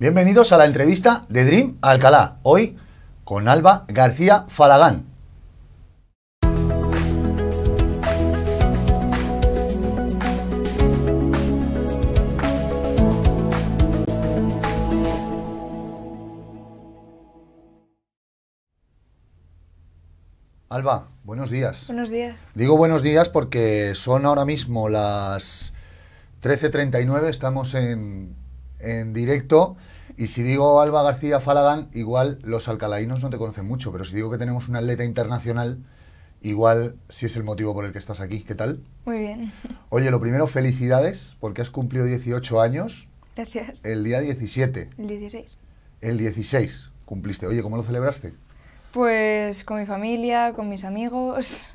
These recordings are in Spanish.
Bienvenidos a la entrevista de Dream Alcalá, hoy con Alba García Falagán. Alba, buenos días. Buenos días. Digo buenos días porque son ahora mismo las 13.39, estamos en en directo. Y si digo Alba García Falagán, igual los alcalainos no te conocen mucho, pero si digo que tenemos un atleta internacional, igual si es el motivo por el que estás aquí. ¿Qué tal? Muy bien. Oye, lo primero, felicidades, porque has cumplido 18 años. Gracias. El día 17. El 16. El 16 cumpliste. Oye, ¿cómo lo celebraste? Pues con mi familia, con mis amigos.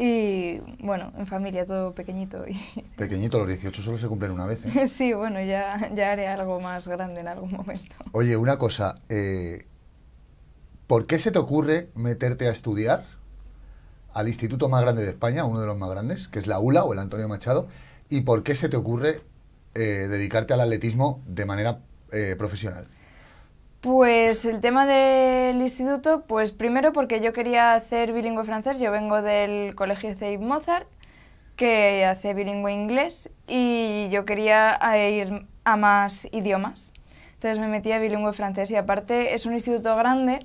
Y bueno, en familia, todo pequeñito. Y... Pequeñito, los 18 solo se cumplen una vez. ¿eh? sí, bueno, ya, ya haré algo más grande en algún momento. Oye, una cosa, eh, ¿por qué se te ocurre meterte a estudiar al instituto más grande de España, uno de los más grandes, que es la ULA o el Antonio Machado? ¿Y por qué se te ocurre eh, dedicarte al atletismo de manera eh, profesional? Pues el tema del instituto, pues primero porque yo quería hacer bilingüe francés, yo vengo del colegio Zeib Mozart, que hace bilingüe inglés, y yo quería eh, ir a más idiomas. Entonces me metí a bilingüe francés y aparte es un instituto grande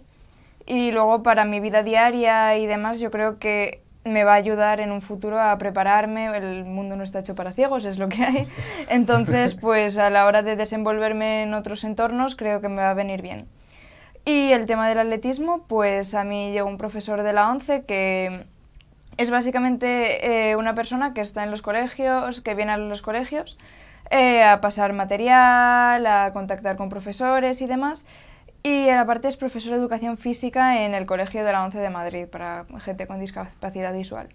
y luego para mi vida diaria y demás yo creo que me va a ayudar en un futuro a prepararme, el mundo no está hecho para ciegos, es lo que hay. Entonces, pues a la hora de desenvolverme en otros entornos, creo que me va a venir bien. Y el tema del atletismo, pues a mí llegó un profesor de la ONCE que es básicamente eh, una persona que está en los colegios, que viene a los colegios eh, a pasar material, a contactar con profesores y demás. Y aparte es profesora de educación física en el Colegio de la ONCE de Madrid para gente con discapacidad visual.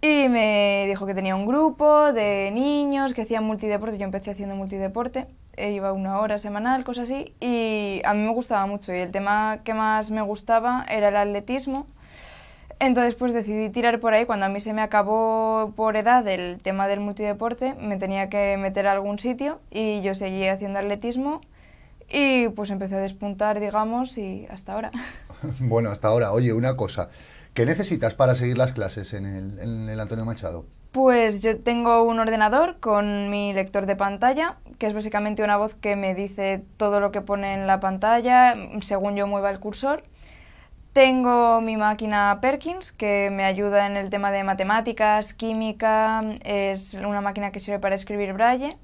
Y me dijo que tenía un grupo de niños que hacían multideporte. Yo empecé haciendo multideporte, eh, iba una hora semanal, cosas así. Y a mí me gustaba mucho. Y el tema que más me gustaba era el atletismo. Entonces pues decidí tirar por ahí. Cuando a mí se me acabó por edad el tema del multideporte, me tenía que meter a algún sitio y yo seguí haciendo atletismo y pues empecé a despuntar, digamos, y hasta ahora. bueno, hasta ahora. Oye, una cosa. ¿Qué necesitas para seguir las clases en el, Antonio Machado? Pues yo tengo un ordenador con mi lector de pantalla, que es básicamente una voz que me dice todo lo que pone en la pantalla, según yo mueva el cursor. Tengo mi máquina Perkins, que me ayuda en el tema de matemáticas, química, es una máquina que sirve para escribir braille.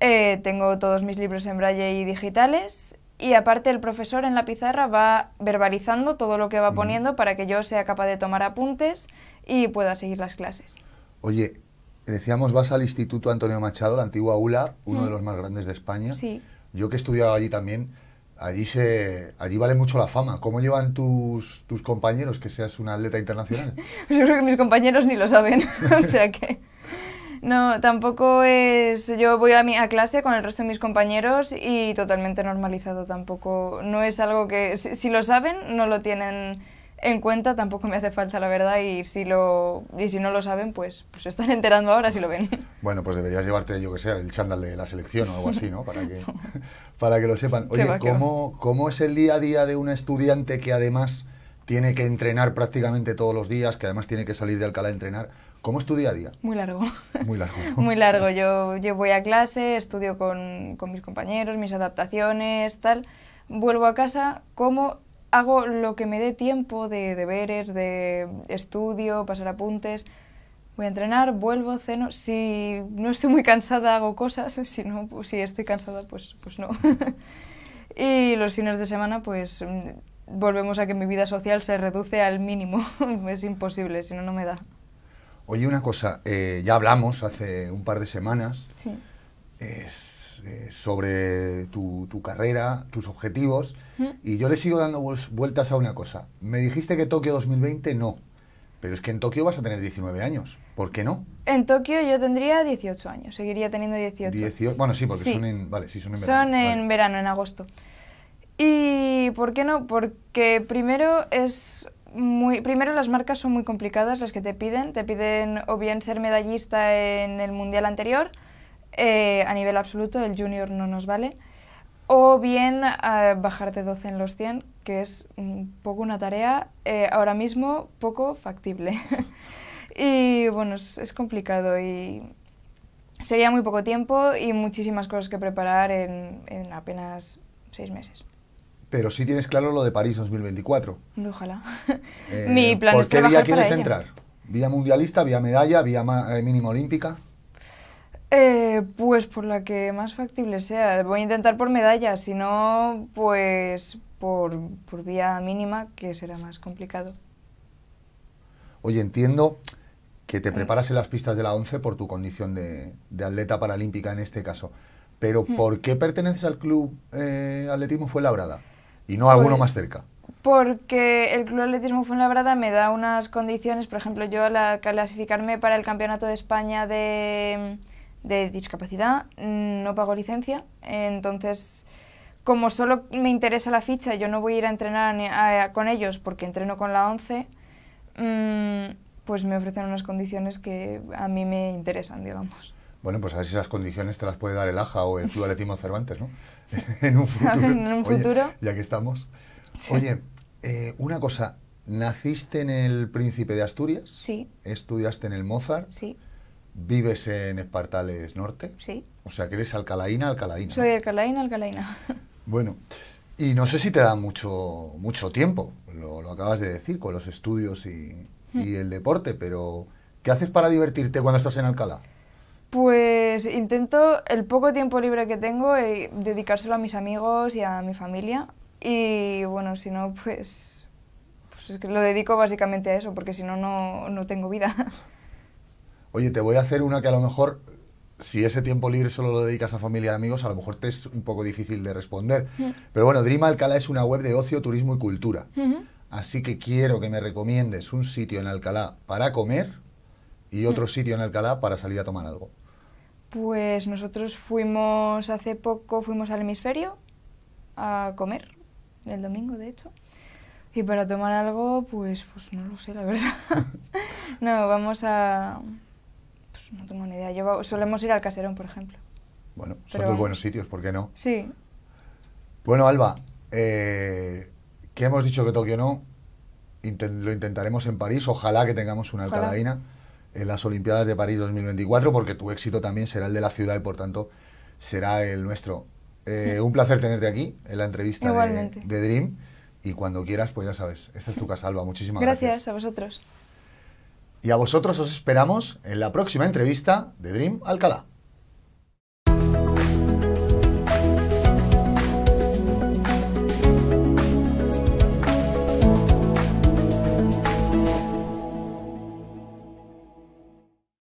Eh, tengo todos mis libros en braille y digitales y aparte el profesor en la pizarra va verbalizando todo lo que va poniendo para que yo sea capaz de tomar apuntes y pueda seguir las clases. Oye, eh, decíamos, vas al Instituto Antonio Machado, la antigua ULA, uno de mm. los más grandes de España. Yo que he estudiado allí también, allí, se, allí vale mucho la fama. ¿Cómo llevan tus, tus compañeros que seas una atleta internacional? Yo creo que mis compañeros ni lo saben, o sea que... No, tampoco es... Yo voy a, mi, a clase con el resto de mis compañeros y totalmente normalizado tampoco. No es algo que... Si, lo saben, no lo tienen en cuenta, tampoco me hace falta la verdad y si, lo, y si no lo saben, pues, pues están enterando ahora si lo ven. Bueno, pues deberías llevarte, yo que sé, el chándal de la selección o algo así, ¿no? Para que, para que lo sepan. Oye, ¿cómo, ¿cómo es el día a día de un estudiante que además tiene que entrenar prácticamente todos los días, que además tiene que salir de Alcalá a entrenar? ¿Cómo es tu día a día? Muy largo. Muy largo. Muy largo. Yo, yo voy a clase, estudio con, con mis compañeros, mis adaptaciones, tal. Vuelvo a casa, como, hago lo que me dé tiempo de deberes, de estudio, pasar apuntes. Voy a entrenar, vuelvo, ceno. Si no estoy muy cansada, hago cosas. Si no, pues, si estoy cansada, pues, pues no. y los fines de semana, pues mm, volvemos a que mi vida social se reduce al mínimo. es imposible, si no, no me da. Oye, una cosa, eh, ya hablamos hace un par de semanas eh, sobre tu, carrera, tus objetivos, y yo le sigo dando vueltas a una cosa. Me dijiste que Tokio 2020 no, pero es que en Tokio vas a tener 19 años, ¿por qué no? En Tokio yo tendría 18 años, seguiría teniendo 18. bueno, sí, porque son en, son en verano. Son en verano, en agosto. ¿Y por qué no? Porque primero es primero las marcas son muy complicadas las que te piden. Te piden o bien ser medallista en el mundial anterior, eh, a nivel absoluto, el junior no nos vale, o bien eh, bajarte 12 en los 100, que es un poco una tarea eh, ahora mismo poco factible. y bueno, es, complicado y sería muy poco tiempo y muchísimas cosas que preparar en apenas seis meses. Pero sí tienes claro lo de París 2024. Ojalá. Eh, Mi plan ¿Por qué vía quieres entrar? ¿Vía mundialista, vía medalla, vía mínima eh, mínimo olímpica? Eh, pues por la que más factible sea. Voy a intentar por medalla, si no, pues por, vía mínima, que será más complicado. Oye, entiendo que te mm. preparas en las pistas de la 11 por tu condición de, atleta paralímpica en este caso. Pero mm. ¿por qué perteneces al Club eh, Atletismo Fuenlabrada? y no alguno más pues, cerca? Porque el Club Atletismo Fuenlabrada me da unas condiciones, por ejemplo, yo al clasificarme para el Campeonato de España de, Discapacidad mm, no pago licencia, entonces como solo me interesa la ficha, yo no voy a ir a entrenar con ellos porque entreno con la 11, mm, pues me ofrecen unas condiciones que a mí me interesan, digamos bueno, pues a ver si esas condiciones te las puede dar el AJA o el Club Cervantes, ¿no? en un futuro. en un futuro. ya que estamos. Oye, eh, una cosa, naciste en el Príncipe de Asturias. Sí. Estudiaste en el Mozart. Sí. Vives en Espartales Norte. Sí. O sea que eres alcalaína, alcalaina. Soy alcalaína, alcalaina. bueno, y no sé si te da mucho, mucho tiempo, lo, acabas de decir, con los estudios y hmm. el deporte, pero ¿qué haces para divertirte cuando estás en Alcalá? Pues intento el poco tiempo libre que tengo eh, dedicárselo a mis amigos y a mi familia. Y bueno, si no, pues, pues es que lo dedico básicamente a eso, porque si no, no tengo vida. Oye, te voy a hacer una que a lo mejor, si ese tiempo libre solo lo dedicas a familia y amigos, a lo mejor te es un poco difícil de responder. Mm. Pero bueno, Dream Alcalá es una web de ocio, turismo y cultura. Así que quiero que me recomiendes un sitio en Alcalá para comer y otro sitio en Alcalá para salir a tomar algo? Pues nosotros fuimos hace poco, fuimos al hemisferio a comer, el domingo de hecho. Y para tomar algo, pues, pues no lo sé, la verdad. no, vamos a... Pues no tengo ni idea. solemos ir al caserón, por ejemplo. Bueno, son dos buenos sitios, ¿por qué no? Sí. Bueno, Alba, eh, que hemos dicho que Tokio no, lo intentaremos en París, ojalá que tengamos una alcaldaína en las Olimpiadas de París 2024, porque tu éxito también será el de la ciudad y por tanto será el nuestro. Eh, un placer tenerte aquí en la entrevista de, Dream y cuando quieras, pues ya sabes, esta es tu casa, Alba. Muchísimas gracias. Gracias a vosotros. Y a vosotros os esperamos en la próxima entrevista de Dream Alcalá.